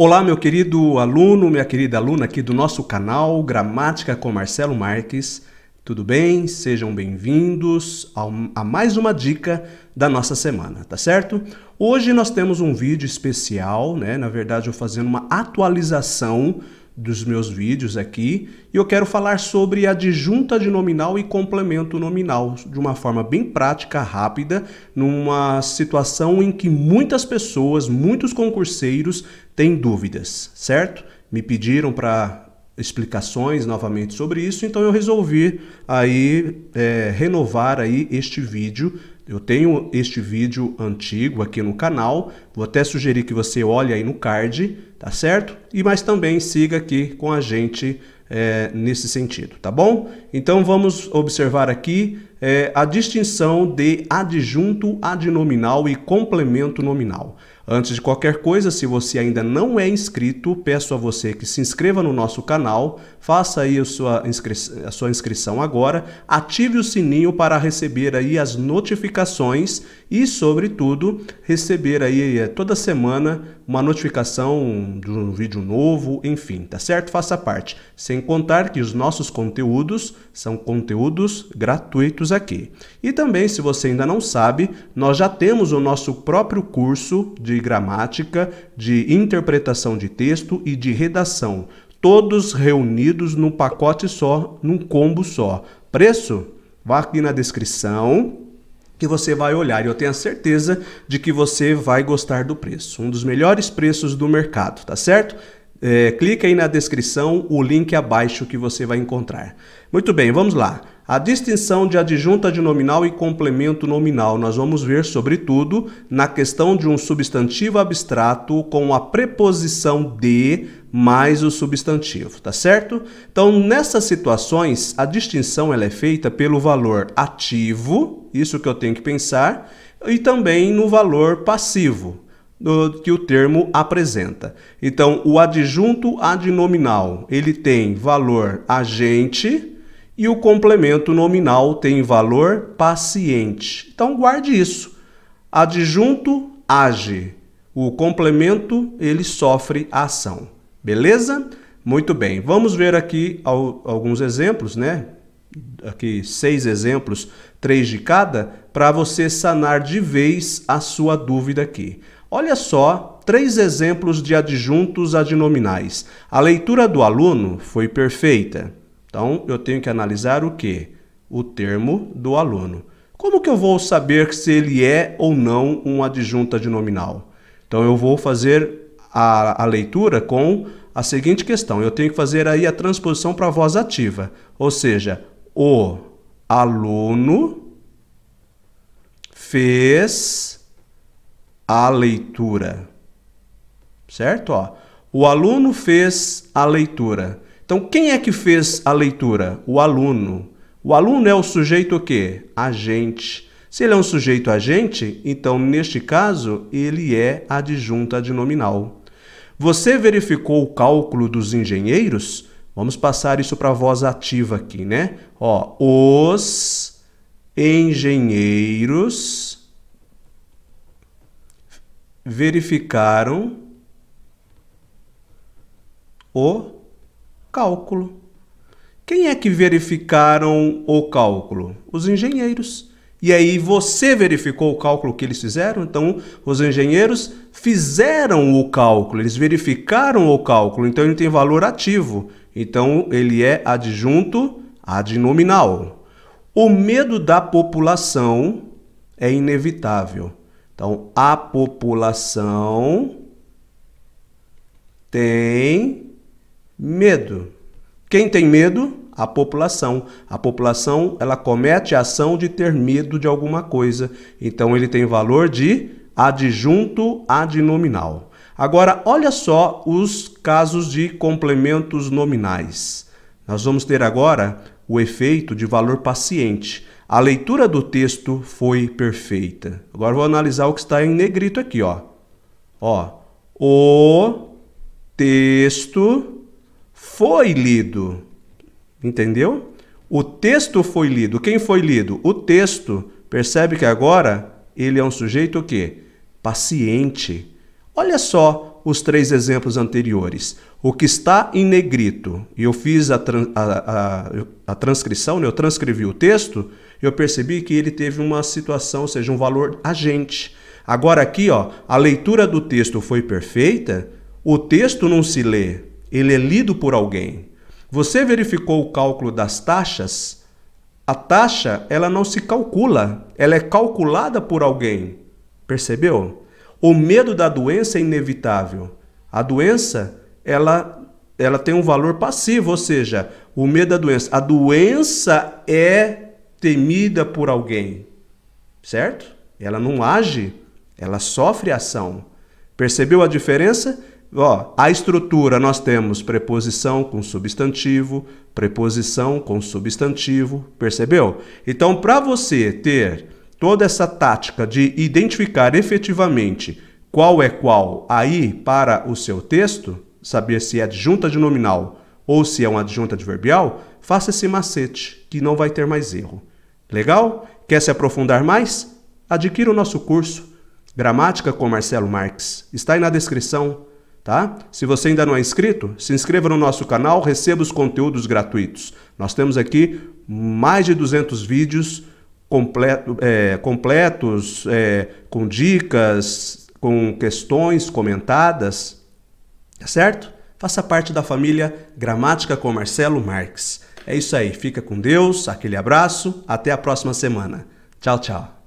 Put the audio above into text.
Olá, meu querido aluno, minha querida aluna aqui do nosso canal Gramática com Marcelo Marques. Tudo bem? Sejam bem-vindos a mais uma dica da nossa semana, tá certo? Hoje nós temos um vídeo especial, né? Na verdade, eu fazendo uma atualização dos meus vídeos aqui e eu quero falar sobre adjunta de nominal e complemento nominal de uma forma bem prática, rápida, numa situação em que muitas pessoas, muitos concurseiros têm dúvidas, certo? Me pediram para explicações novamente sobre isso, então eu resolvi aí é, renovar aí este vídeo eu tenho este vídeo antigo aqui no canal, vou até sugerir que você olhe aí no card, tá certo? E mas também siga aqui com a gente é, nesse sentido, tá bom? Então vamos observar aqui é, a distinção de adjunto adnominal e complemento nominal. Antes de qualquer coisa, se você ainda não é inscrito, peço a você que se inscreva no nosso canal, faça aí a sua, inscri a sua inscrição agora, ative o sininho para receber aí as notificações e, sobretudo, receber aí é, toda semana uma notificação de um vídeo novo, enfim, tá certo? Faça parte. Sem contar que os nossos conteúdos são conteúdos gratuitos vídeos aqui. E também, se você ainda não sabe, nós já temos o nosso próprio curso de gramática, de interpretação de texto e de redação, todos reunidos num pacote só, num combo só. Preço? Vá aqui na descrição que você vai olhar. E eu tenho a certeza de que você vai gostar do preço. Um dos melhores preços do mercado, tá certo? É, clica aí na descrição o link abaixo que você vai encontrar. Muito bem, vamos lá. A distinção de adjunta de nominal e complemento nominal nós vamos ver, sobretudo, na questão de um substantivo abstrato com a preposição de mais o substantivo, tá certo? Então, nessas situações, a distinção ela é feita pelo valor ativo, isso que eu tenho que pensar, e também no valor passivo, do, que o termo apresenta. Então, o adjunto adnominal, ele tem valor agente e o complemento nominal tem valor paciente. Então, guarde isso. Adjunto age, o complemento ele sofre ação. Beleza? Muito bem. Vamos ver aqui alguns exemplos, né? Aqui seis exemplos, três de cada, para você sanar de vez a sua dúvida aqui. Olha só três exemplos de adjuntos adnominais. A leitura do aluno foi perfeita. Então, eu tenho que analisar o quê? O termo do aluno. Como que eu vou saber se ele é ou não um adjunto adnominal? Então, eu vou fazer a, a leitura com a seguinte questão. Eu tenho que fazer aí a transposição para a voz ativa. Ou seja, o aluno fez a leitura. Certo? Ó, o aluno fez a leitura. Então, quem é que fez a leitura? O aluno. O aluno é o sujeito o quê? Agente. Se ele é um sujeito agente, então, neste caso, ele é adjunto adnominal. Você verificou o cálculo dos engenheiros? Vamos passar isso para a voz ativa aqui, né? Ó, os engenheiros verificaram o cálculo. Quem é que verificaram o cálculo? Os engenheiros. E aí você verificou o cálculo que eles fizeram? Então, os engenheiros fizeram o cálculo, eles verificaram o cálculo, então ele tem valor ativo. Então, ele é adjunto adnominal. O medo da população é inevitável. Então, a população tem medo. Quem tem medo? A população. A população, ela comete a ação de ter medo de alguma coisa. Então, ele tem valor de adjunto adnominal. Agora, olha só os casos de complementos nominais. Nós vamos ter agora o efeito de valor paciente. A leitura do texto foi perfeita. Agora vou analisar o que está em negrito aqui, ó. Ó, o texto foi lido. Entendeu? O texto foi lido. Quem foi lido? O texto. Percebe que agora ele é um sujeito o quê? Paciente. Olha só, os três exemplos anteriores. O que está em negrito, e eu fiz a, a, a, a transcrição, né? eu transcrevi o texto, eu percebi que ele teve uma situação, ou seja, um valor agente. Agora aqui, ó, a leitura do texto foi perfeita, o texto não se lê, ele é lido por alguém. Você verificou o cálculo das taxas? A taxa, ela não se calcula, ela é calculada por alguém. Percebeu? O medo da doença é inevitável. A doença, ela ela tem um valor passivo, ou seja, o medo da doença. A doença é temida por alguém, certo? Ela não age, ela sofre ação. Percebeu a diferença? Ó, a estrutura nós temos preposição com substantivo, preposição com substantivo, percebeu? Então, para você ter toda essa tática de identificar efetivamente qual é qual aí para o seu texto, saber se é adjunta de nominal ou se é uma adjunta adverbial, faça esse macete que não vai ter mais erro. Legal? Quer se aprofundar mais? Adquira o nosso curso Gramática com Marcelo Marques. Está aí na descrição, tá? Se você ainda não é inscrito, se inscreva no nosso canal, receba os conteúdos gratuitos. Nós temos aqui mais de 200 vídeos completo, é, completos, é, com dicas, com questões comentadas, tá certo? Faça parte da família Gramática com Marcelo Marques. É isso aí, fica com Deus, aquele abraço, até a próxima semana. Tchau, tchau.